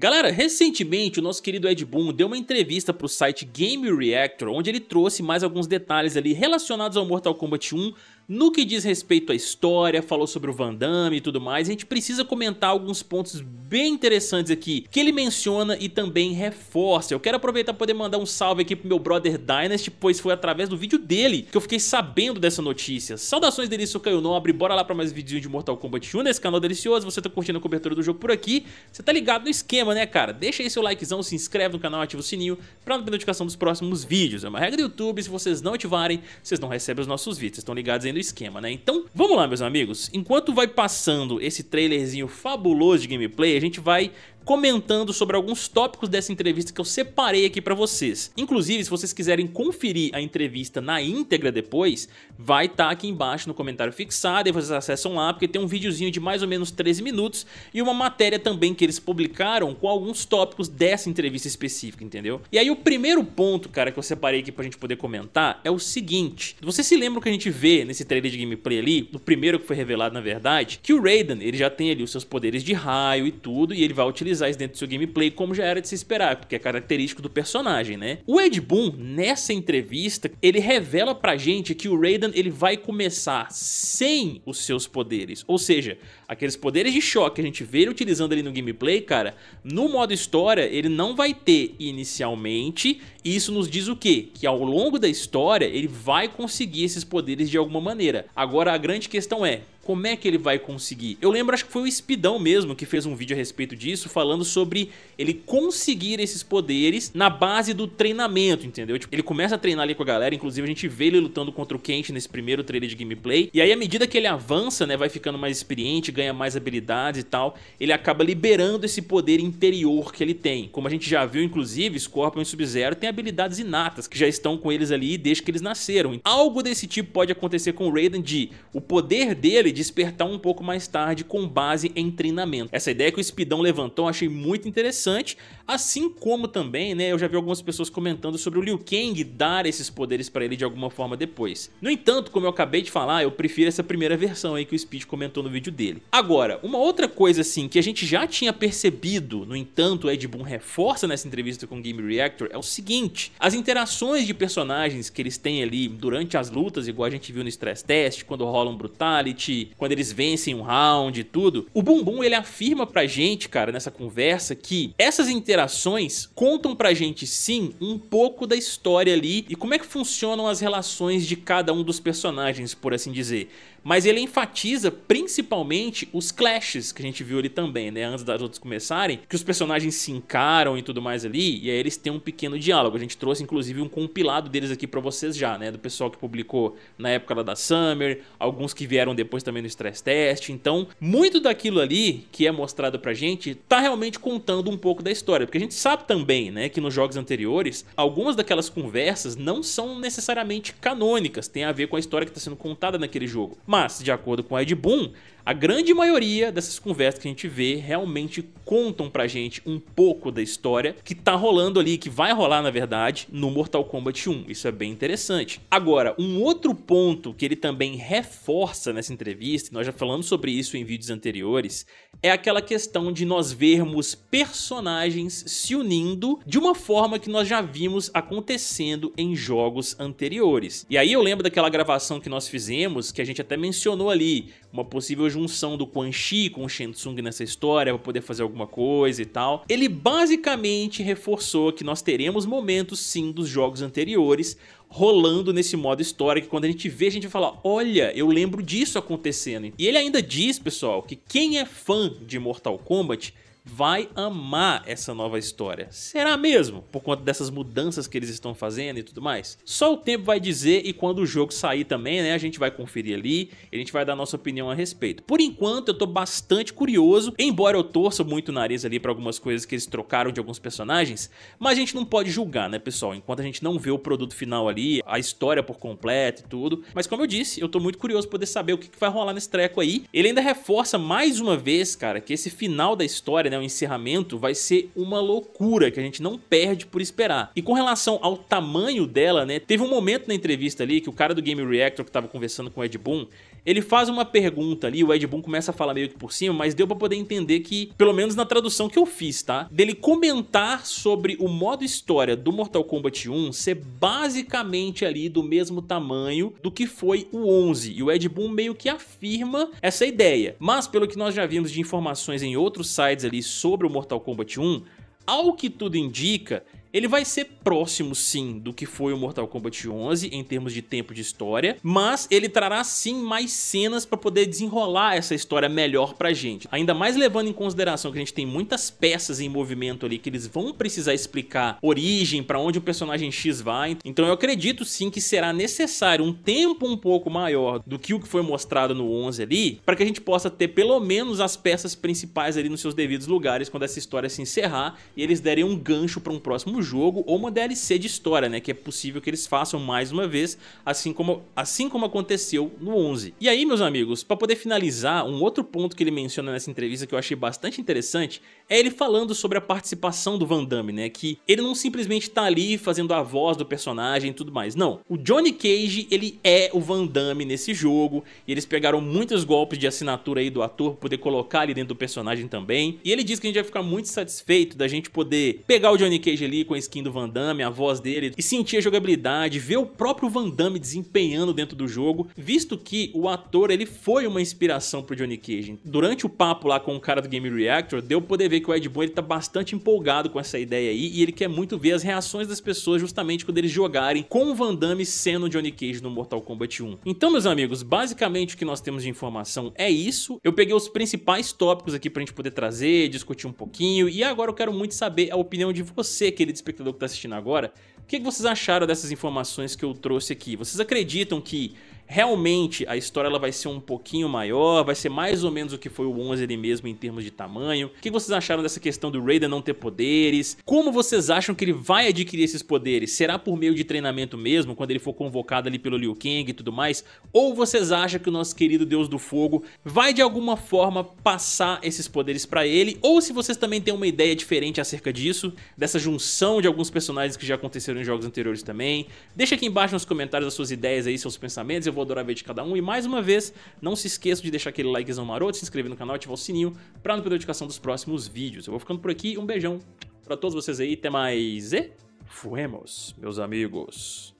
Galera, recentemente o nosso querido Ed Boon deu uma entrevista para o site Game Reactor, onde ele trouxe mais alguns detalhes ali relacionados ao Mortal Kombat 1, no que diz respeito à história, falou sobre o Van Damme e tudo mais, a gente precisa comentar alguns pontos bem interessantes aqui, que ele menciona e também reforça. Eu quero aproveitar para poder mandar um salve aqui pro meu brother Dynasty, pois foi através do vídeo dele que eu fiquei sabendo dessa notícia. Saudações delícia, eu Caio Nobre, bora lá para mais vídeos de Mortal Kombat 1 nesse canal delicioso, você tá curtindo a cobertura do jogo por aqui, você tá ligado no esquema, né cara? Deixa aí seu likezão, se inscreve no canal, ativa o sininho pra não perder notificação dos próximos vídeos. É uma regra do YouTube, se vocês não ativarem, vocês não recebem os nossos vídeos, vocês estão ligados aí no do esquema, né? Então, vamos lá, meus amigos. Enquanto vai passando esse trailerzinho fabuloso de gameplay, a gente vai comentando sobre alguns tópicos dessa entrevista que eu separei aqui para vocês. Inclusive, se vocês quiserem conferir a entrevista na íntegra depois, vai estar tá aqui embaixo no comentário fixado e vocês acessam lá porque tem um videozinho de mais ou menos 13 minutos e uma matéria também que eles publicaram com alguns tópicos dessa entrevista específica, entendeu? E aí o primeiro ponto, cara, que eu separei aqui pra gente poder comentar é o seguinte. Você se lembra que a gente vê nesse trailer de gameplay ali, no primeiro que foi revelado na verdade, que o Raiden, ele já tem ali os seus poderes de raio e tudo e ele vai utilizar utilizar isso dentro do seu gameplay, como já era de se esperar, porque é característico do personagem, né? O Ed Boon, nessa entrevista, ele revela pra gente que o Raiden ele vai começar sem os seus poderes, ou seja, aqueles poderes de choque que a gente vê ele utilizando ali no gameplay, cara, no modo história ele não vai ter inicialmente, e isso nos diz o quê? Que ao longo da história ele vai conseguir esses poderes de alguma maneira. Agora a grande questão é, como é que ele vai conseguir? Eu lembro, acho que foi o Espidão mesmo que fez um vídeo a respeito disso, falando sobre ele conseguir esses poderes na base do treinamento, entendeu? Tipo, ele começa a treinar ali com a galera, inclusive a gente vê ele lutando contra o Kent nesse primeiro trailer de gameplay, e aí à medida que ele avança, né, vai ficando mais experiente, ganha mais habilidades e tal, ele acaba liberando esse poder interior que ele tem. Como a gente já viu, inclusive, Scorpion e Sub-Zero têm habilidades inatas, que já estão com eles ali desde que eles nasceram. Algo desse tipo pode acontecer com o Raiden de o poder dele despertar um pouco mais tarde com base em treinamento. Essa ideia que o Espidão levantou eu achei muito interessante, assim como também, né, eu já vi algumas pessoas comentando sobre o Liu Kang dar esses poderes para ele de alguma forma depois. No entanto, como eu acabei de falar, eu prefiro essa primeira versão aí que o Speed comentou no vídeo dele. Agora, uma outra coisa assim que a gente já tinha percebido, no entanto, Ed Boon reforça nessa entrevista com o Game Reactor é o seguinte, as interações de personagens que eles têm ali durante as lutas, igual a gente viu no Stress Test, quando rola um Brutality, quando eles vencem um round e tudo, o Bumbum ele afirma pra gente, cara, nessa conversa, que essas interações contam pra gente sim um pouco da história ali e como é que funcionam as relações de cada um dos personagens, por assim dizer mas ele enfatiza principalmente os clashes que a gente viu ali também, né? Antes das outras começarem, que os personagens se encaram e tudo mais ali, e aí eles têm um pequeno diálogo. A gente trouxe inclusive um compilado deles aqui para vocês já, né? Do pessoal que publicou na época lá da Summer, alguns que vieram depois também no Stress Test. Então, muito daquilo ali que é mostrado pra gente tá realmente contando um pouco da história, porque a gente sabe também, né, que nos jogos anteriores, algumas daquelas conversas não são necessariamente canônicas, tem a ver com a história que tá sendo contada naquele jogo. Mas mas, de acordo com Ed Boon, a grande maioria dessas conversas que a gente vê realmente contam pra gente um pouco da história que tá rolando ali, que vai rolar na verdade, no Mortal Kombat 1. Isso é bem interessante. Agora, um outro ponto que ele também reforça nessa entrevista, e nós já falamos sobre isso em vídeos anteriores, é aquela questão de nós vermos personagens se unindo de uma forma que nós já vimos acontecendo em jogos anteriores. E aí eu lembro daquela gravação que nós fizemos, que a gente até mencionou ali, uma possível junção do Quan Chi com o Shensung nessa história para poder fazer alguma coisa e tal. Ele basicamente reforçou que nós teremos momentos sim dos jogos anteriores rolando nesse modo história que quando a gente vê a gente vai falar, olha, eu lembro disso acontecendo. E ele ainda diz, pessoal, que quem é fã de Mortal Kombat vai amar essa nova história. Será mesmo? Por conta dessas mudanças que eles estão fazendo e tudo mais? Só o tempo vai dizer e quando o jogo sair também, né? A gente vai conferir ali e a gente vai dar nossa opinião a respeito. Por enquanto, eu tô bastante curioso, embora eu torça muito o nariz ali pra algumas coisas que eles trocaram de alguns personagens, mas a gente não pode julgar, né, pessoal? Enquanto a gente não vê o produto final ali, a história por completo e tudo. Mas como eu disse, eu tô muito curioso pra poder saber o que, que vai rolar nesse treco aí. Ele ainda reforça mais uma vez, cara, que esse final da história, né? né, o encerramento, vai ser uma loucura que a gente não perde por esperar. E com relação ao tamanho dela, né, teve um momento na entrevista ali que o cara do Game Reactor que estava conversando com o Ed Boon, ele faz uma pergunta ali, o Ed Boon começa a falar meio que por cima, mas deu para poder entender que, pelo menos na tradução que eu fiz, tá? Dele comentar sobre o modo história do Mortal Kombat 1 ser basicamente ali do mesmo tamanho do que foi o 11. E o Ed Boon meio que afirma essa ideia. Mas pelo que nós já vimos de informações em outros sites ali sobre o Mortal Kombat 1, ao que tudo indica, ele vai ser próximo, sim, do que foi o Mortal Kombat 11 em termos de tempo de história, mas ele trará sim mais cenas para poder desenrolar essa história melhor pra gente. Ainda mais levando em consideração que a gente tem muitas peças em movimento ali que eles vão precisar explicar origem, para onde o personagem X vai. Então eu acredito sim que será necessário um tempo um pouco maior do que o que foi mostrado no 11 ali, para que a gente possa ter pelo menos as peças principais ali nos seus devidos lugares quando essa história se encerrar e eles derem um gancho para um próximo do jogo ou uma DLC de história, né? Que é possível que eles façam mais uma vez, assim como, assim como aconteceu no 11. E aí, meus amigos, para poder finalizar, um outro ponto que ele menciona nessa entrevista que eu achei bastante interessante é ele falando sobre a participação do Van Damme, né? Que ele não simplesmente tá ali fazendo a voz do personagem e tudo mais. Não, o Johnny Cage, ele é o Van Damme nesse jogo e eles pegaram muitos golpes de assinatura aí do ator pra poder colocar ali dentro do personagem também. E ele diz que a gente vai ficar muito satisfeito da gente poder pegar o Johnny Cage ali, com a skin do Van Damme, a voz dele, e sentir a jogabilidade, ver o próprio Van Damme desempenhando dentro do jogo, visto que o ator ele foi uma inspiração pro Johnny Cage. Durante o papo lá com o cara do Game Reactor, deu poder ver que o Ed Boon ele tá bastante empolgado com essa ideia aí, e ele quer muito ver as reações das pessoas justamente quando eles jogarem com o Van Damme sendo o Johnny Cage no Mortal Kombat 1. Então, meus amigos, basicamente o que nós temos de informação é isso. Eu peguei os principais tópicos aqui pra gente poder trazer, discutir um pouquinho, e agora eu quero muito saber a opinião de você, querido espectador que está assistindo agora, o que, que vocês acharam dessas informações que eu trouxe aqui? Vocês acreditam que Realmente a história ela vai ser um pouquinho maior, vai ser mais ou menos o que foi o 11 ele mesmo em termos de tamanho. O que vocês acharam dessa questão do Raiden não ter poderes? Como vocês acham que ele vai adquirir esses poderes? Será por meio de treinamento mesmo, quando ele for convocado ali pelo Liu Kang e tudo mais? Ou vocês acham que o nosso querido Deus do Fogo vai de alguma forma passar esses poderes pra ele? Ou se vocês também têm uma ideia diferente acerca disso, dessa junção de alguns personagens que já aconteceram em jogos anteriores também. Deixa aqui embaixo nos comentários as suas ideias aí, seus pensamentos. Eu voadora verde de cada um. E mais uma vez, não se esqueça de deixar aquele likezão maroto, se inscrever no canal, ativar o sininho para não perder a notificação dos próximos vídeos. Eu vou ficando por aqui, um beijão para todos vocês aí, até mais e fuemos, meus amigos.